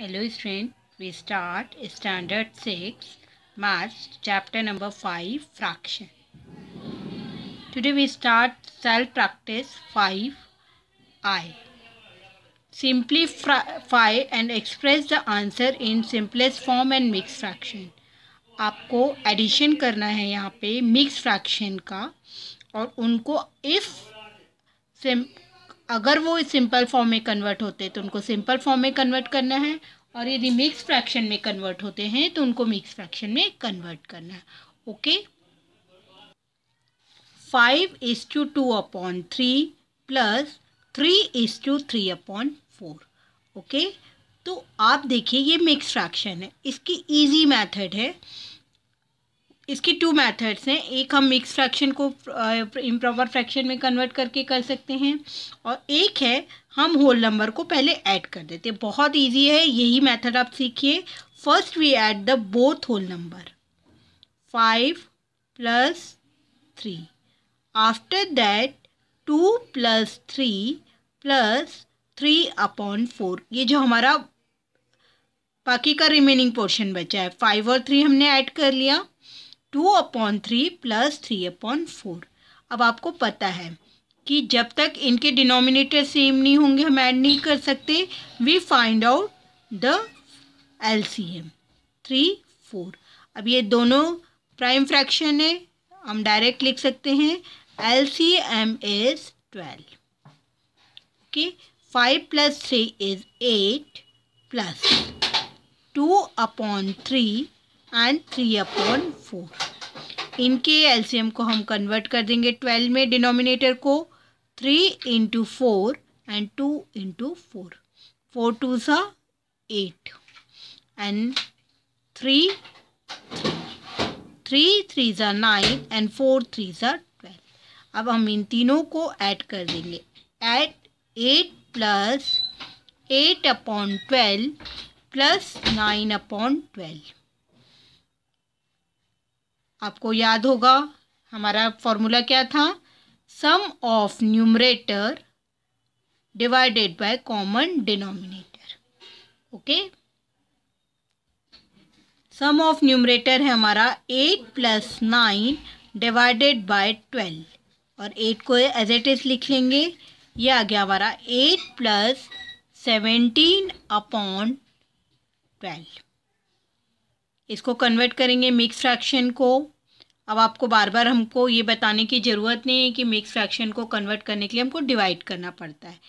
Hello student we start standard six maths chapter number five fraction today we start self practice five I simplify and express the answer in simplest form and mix fraction आपको addition करना है यहाँ पे mix fraction का और उनको if अगर वो सिंपल फॉर्म में कन्वर्ट होते तो उनको सिंपल फॉर्म में कन्वर्ट करना है और यदि मिक्स फ्रैक्शन में कन्वर्ट होते हैं तो उनको मिक्स फ्रैक्शन में कन्वर्ट करना है okay five is two two upon three plus three is two three upon four okay तो आप देखिए ये मिक्स फ्रैक्शन है इसकी इजी मेथड है इसके टू मेथड्स हैं एक हम मिक्स फ्रैक्शन को इम्प्रॉपर फ्रैक्शन में कन्वर्ट करके कर सकते हैं और एक है हम होल नंबर को पहले ऐड कर देते हैं बहुत इजी है यही मेथड आप सीखिए first we add the both whole number five plus three after that two plus three plus three upon four ये जो हमारा बाकी का रिमेनिंग पोर्शन बचा है फाइव और थ्री हमने ऐड कर लिया two upon three plus three upon four अब आपको पता है कि जब तक इनके डिनोमिनेटर सेम नहीं होंगे हम ऐड नहीं कर सकते we find out the L C M three four अब ये दोनों प्राइम फ्रैक्शन है हम डायरेक्ट लिख सकते हैं L C M is twelve okay five plus three is eight plus two upon three and three upon four इनके LCM को हम कन्वर्ट कर देंगे ट्वेल्व में डिनोमिनेटर को three into four and two into four four two सा eight and three three three ज़ा nine and four three सा ट्वेल्व अब हम इन तीनों को ऐड कर देंगे eight eight plus eight upon twelve plus nine upon twelve आपको याद होगा हमारा फॉर्मूला क्या था sum of numerator divided by common denominator okay sum of numerator है हमारा eight plus nine divided by twelve और एट को एज एट इज लिख लेंगे ये आ गया हमारा eight plus seventeen upon twelve इसको कन्वर्ट करेंगे मिक्स फ्रैक्शन को अब आपको बार बार हमको ये बताने की ज़रूरत नहीं है कि मिक्स फ्रैक्शन को कन्वर्ट करने के लिए हमको डिवाइड करना पड़ता है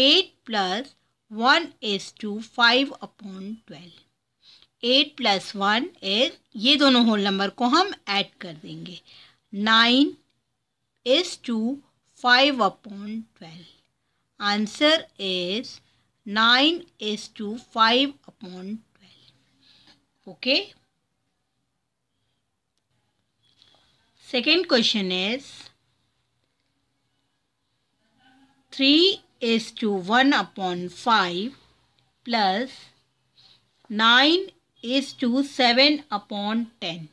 eight plus one is two five upon twelve eight plus one is ये दोनों होल नंबर को हम ऐड कर देंगे nine is two five upon twelve answer is nine is two five upon okay second question is three is two one upon five plus nine is two seven upon ten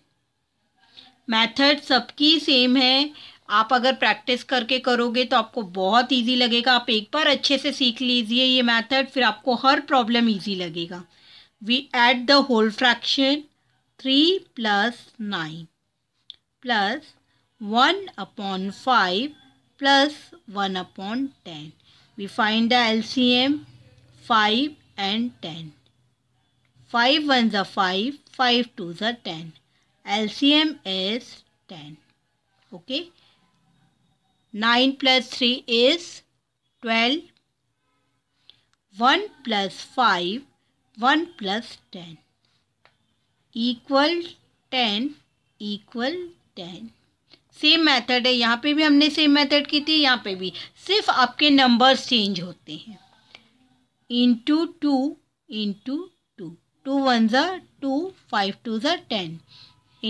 method सबकी same है आप अगर practice करके करोगे तो आपको बहुत easy लगेगा आप एक बार अच्छे से सीख लीजिए ये मेथड फिर आपको हर प्रॉब्लम इजी लगेगा we add the whole fraction 3 plus 9 plus 1 upon 5 plus 1 upon 10. We find the LCM 5 and 10. 5 ones are 5, 5 twos are 10. LCM is 10. Okay. 9 plus 3 is 12. 1 plus 5 one plus ten equal ten equal ten same method है यहाँ पे भी हमने same method की थी यहाँ पे भी सिर्फ आपके नंबर्स चेंज होते हैं into two into two two one ज़ा टू फाइव टू ज़ा ten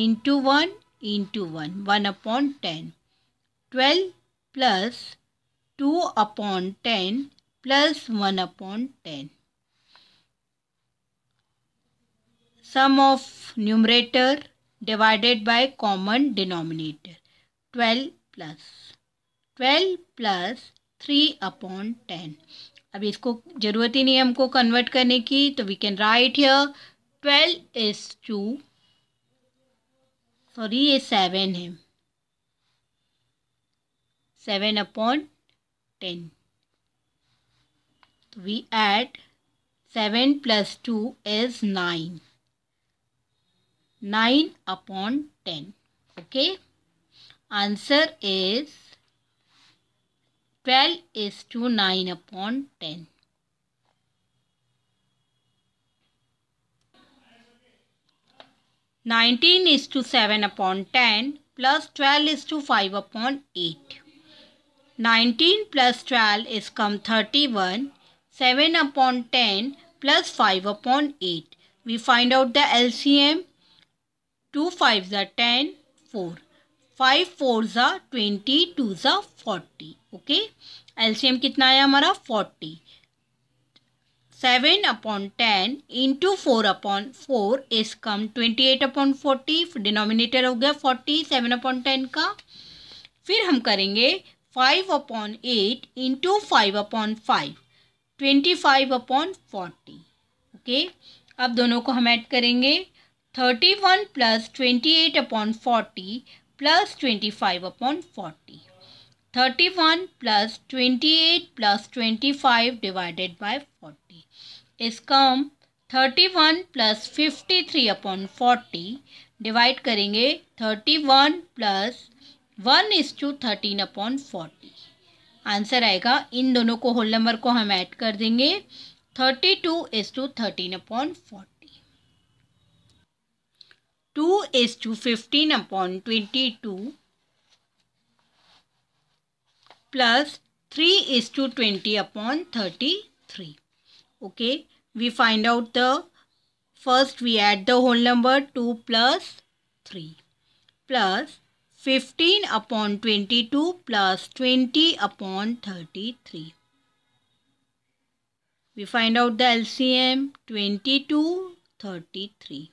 into one into one one upon ten twelve plus two upon ten plus one upon ten sum of numerator divided by common denominator twelve plus twelve plus three upon ten अब इसको ज़रूरत ही नहीं है हमको convert करने की तो we can write here twelve is two sorry ये सेवन है seven upon ten we add seven plus two is nine 9 upon 10. Okay. Answer is 12 is to 9 upon 10. Nineteen is to seven upon ten plus twelve is to five upon eight. Nineteen plus twelve is come thirty-one. Seven upon ten plus five upon eight. We find out the LCM two five ज़ा ten four five four ज़ा twenty two ज़ा forty okay LCM कितना आया हमारा forty seven upon ten into four upon four is come twenty eight upon forty denominator हो गया forty seven upon ten का फिर हम करेंगे five upon eight into five upon five twenty five upon forty okay अब दोनों को हम ऐड करेंगे thirty one plus twenty eight upon forty plus twenty five upon forty thirty one plus twenty eight plus twenty five divided by forty इसका हम thirty one plus fifty three upon forty divide करेंगे thirty one plus one is two thirteen upon forty answer आएगा इन दोनों को whole number को हम add कर देंगे thirty two is two thirteen upon forty 2 is to 15 upon 22 plus 3 is to 20 upon 33. Okay, we find out the first we add the whole number 2 plus 3 plus 15 upon 22 plus 20 upon 33. We find out the LCM 22, 33.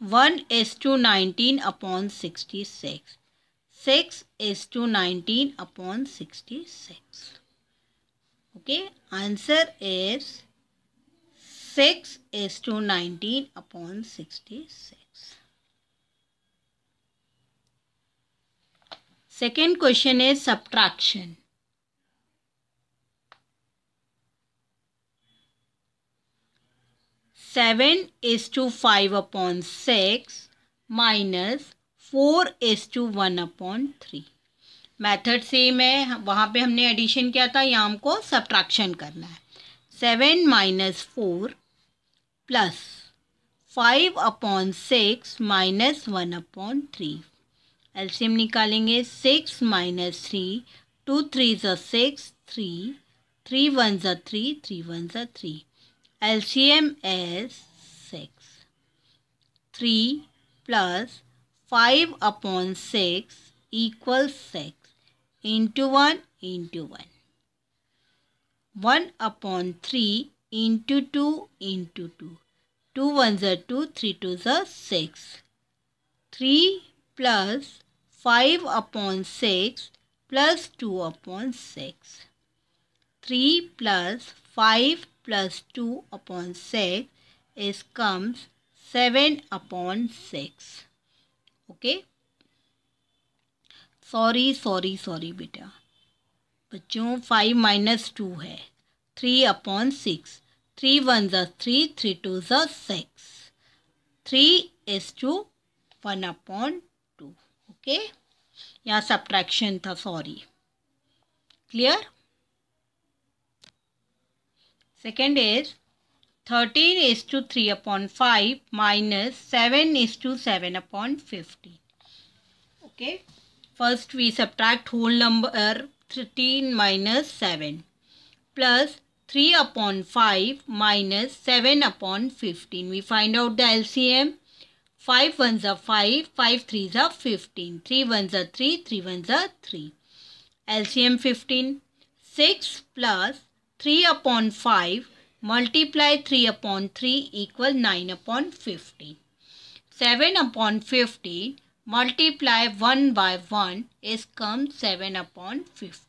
1 is to 19 upon 66. 6 is to 19 upon 66. Okay, answer is 6 is to 19 upon 66. Second question is subtraction. Seven is two five upon six minus four is two one upon three method same है वहाँ पे हमने addition किया था यहाँ हमको subtraction करना है seven minus four plus five upon six minus one upon three LCM निकालेंगे six minus three two three ज सिक्स थ्री थ्री वन ज थ्री थ्री वन ज three LCM is 6. 3 plus 5 upon 6 equals 6 into 1 into 1. 1 upon 3 into 2 into 2. 2 ones are 2, 3 twos are 6. 3 plus 5 upon 6 plus 2 upon 6. Three plus five plus two upon six is comes seven upon six okay sorry sorry sorry बेटा बच्चों five minus two है three upon six three one ज़ा three three two ज़ा six three is two one upon two okay यहाँ subtraction था sorry clear Second is 13 is to 3 upon 5 minus 7 is to 7 upon 15. Okay. First we subtract whole number uh, 13 minus 7 plus 3 upon 5 minus 7 upon 15. We find out the LCM. 5 ones are 5, 5 threes are 15, 3 ones are 3, 3 ones are 3. LCM 15. 6 plus 3 upon 5 multiply 3 upon 3 equal 9 upon 15. 7 upon 15 multiply 1 by 1 is comes 7 upon 15.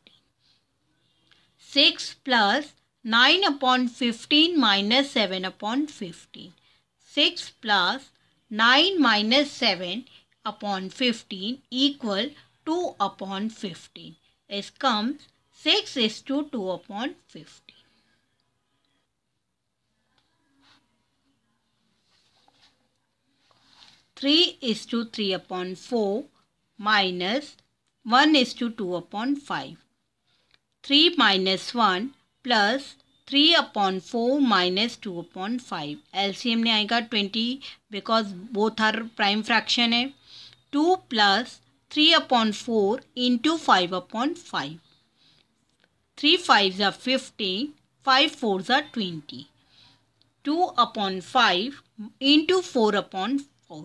6 plus 9 upon 15 minus 7 upon 15. 6 plus 9 minus 7 upon 15 equal 2 upon 15. Is comes 6 is to 2 upon 15. 3 is to 3 upon 4 minus 1 is to 2 upon 5. 3 minus 1 plus 3 upon 4 minus 2 upon 5. LCM में आएगा 20 because both are prime fraction 2 plus 3 upon 4 into 5 upon 5. 3 fives are 15, 5 fours are 20. 2 upon 5 into 4 upon 4.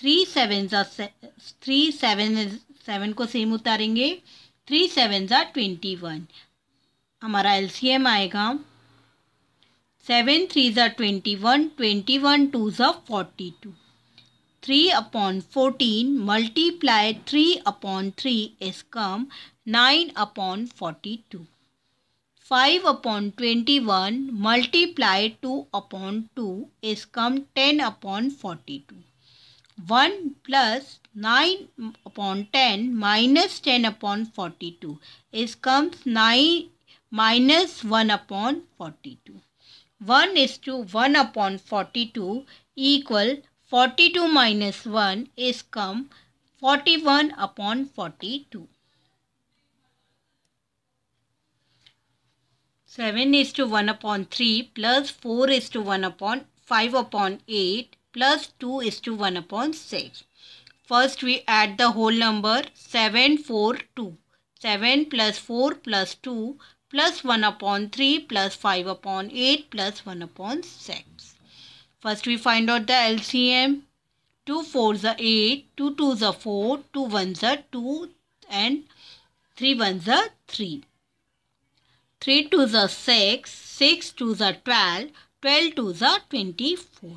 Three seven ज़ा three seven seven को same उतारेंगे three seven ज़ा twenty one हमारा L C M आएगा seven three ज़ा twenty one twenty one two ज़ा forty two three upon fourteen multiply three upon three is come nine upon forty two five upon twenty one multiply two upon two is come ten upon forty two 1 plus 9 upon 10 minus 10 upon 42 is comes 9 minus 1 upon 42. 1 is to 1 upon 42 equal 42 minus 1 is come 41 upon 42. 7 is to 1 upon 3 plus 4 is to 1 upon 5 upon 8 plus 2 is to 1 upon 6. First we add the whole number 742. 7 plus 4 plus 2 plus 1 upon 3 plus 5 upon 8 plus 1 upon 6. First we find out the LCM. 2 four, the 8, 2 2 the 4, 2 1 are 2 and 3 one, the 3. 3 2 the 6, 6 2 the 12, 12 2 are 24.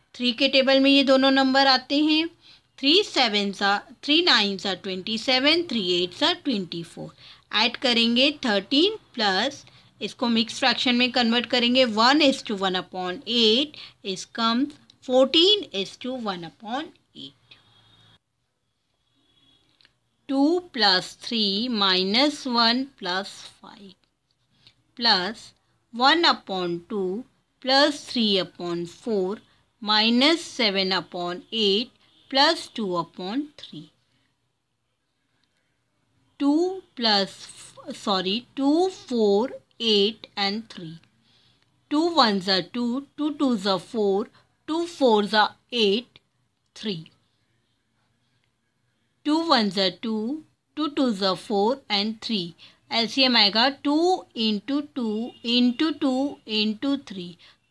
Three के table में ये दोनों नंबर आते हैं three seven सा three nine सा twenty seven three eight सा ट्वेंटी फोर ऐड करेंगे थर्टीन प्लस इसको मिक्स फ्रैक्शन में कन्वर्ट करेंगे one is two one upon eight is come fourteen is two one upon eight two plus three minus one plus five plus one upon two plus three upon four minus 7 upon 8 plus 2 upon 3. 2 plus, sorry, 2, 4, 8 and 3. 2 ones are 2, 2 twos are 4, 2 fours are 8, 3. 2 ones are 2, 2 twos are 4 and 3. LCM got 2 into 2 into 2 into 3.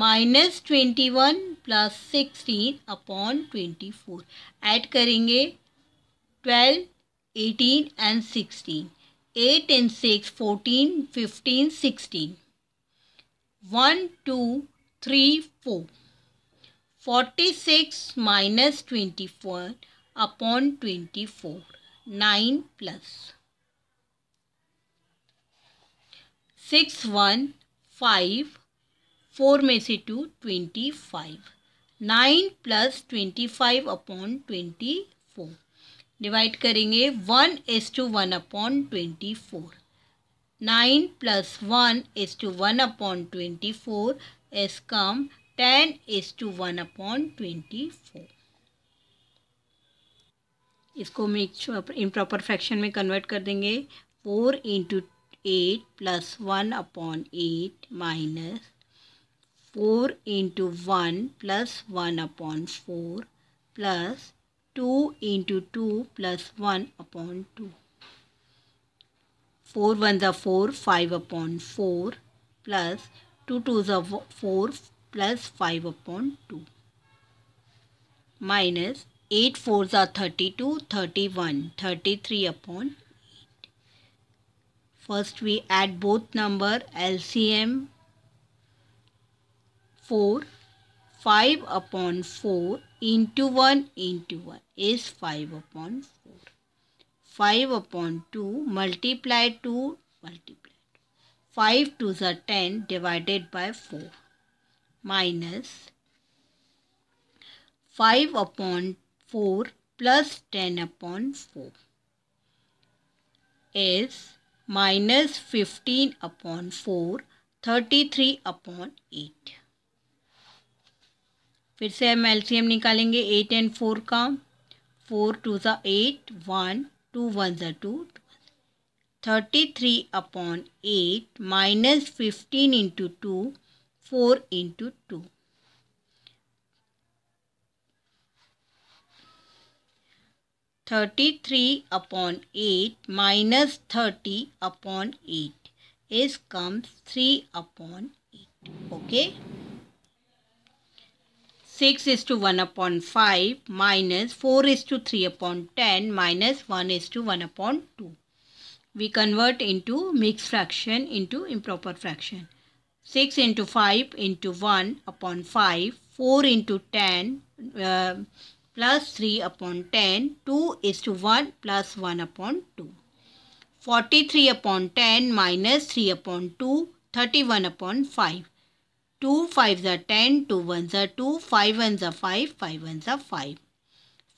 Minus twenty one plus sixteen upon twenty four add करेंगे twelve eighteen and sixteen eight and six fourteen fifteen sixteen one two three four forty six minus twenty four upon twenty four nine plus six one five four में से two twenty five nine plus twenty five upon twenty four divide करेंगे one is two one upon twenty four nine plus one is two one upon twenty four is come ten is two one upon twenty four इसको हम improper fraction में convert कर देंगे four into eight plus one upon eight minus 4 into 1 plus 1 upon 4 plus 2 into 2 plus 1 upon 2. 4 ones are 4, 5 upon 4 plus 2 twos are 4 plus 5 upon 2 minus 8 fours are 32, 31, 33 upon 8. First we add both number LCM 4 5 upon 4 into 1 into 1 is 5 upon 4 5 upon 2 multiply 2 multiply 5 to the 10 divided by 4 minus 5 upon 4 plus 10 upon 4 is minus 15 upon 4 33 upon 8. फिर से हम LCM निकालेंगे eight and four का four two ज़ा eight one two one ज़ा two thirty three upon eight minus fifteen into two four into two thirty three upon eight minus thirty upon eight is comes three upon eight okay 6 is to 1 upon 5 minus 4 is to 3 upon 10 minus 1 is to 1 upon 2. We convert into mixed fraction into improper fraction. 6 into 5 into 1 upon 5, 4 into 10 uh, plus 3 upon 10, 2 is to 1 plus 1 upon 2. 43 upon 10 minus 3 upon 2, 31 upon 5. Two five ज़ा ten two one ज़ा two five one ज़ा five five one ज़ा five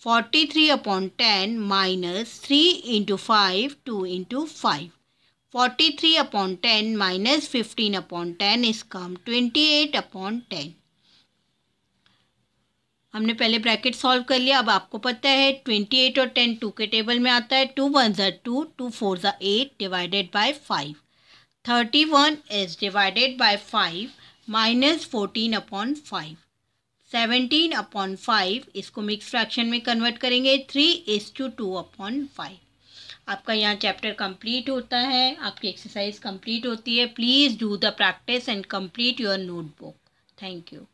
forty three upon ten minus three into five two into five forty three upon ten minus fifteen upon ten is come twenty eight upon ten हमने पहले bracket solve कर लिया अब आपको पता है twenty eight और टेन टू के टेबल में आता है टू वन ज़ा टू टू फोर ज़ा eight divided by five thirty one is divided by five minus fourteen upon five seventeen upon five इसको मिक्स फ्रैक्शन में कन्वर्ट करेंगे three is two two upon five आपका यहाँ chapter complete होता है आपकी exercise complete होती है please do the practice and complete your notebook thank you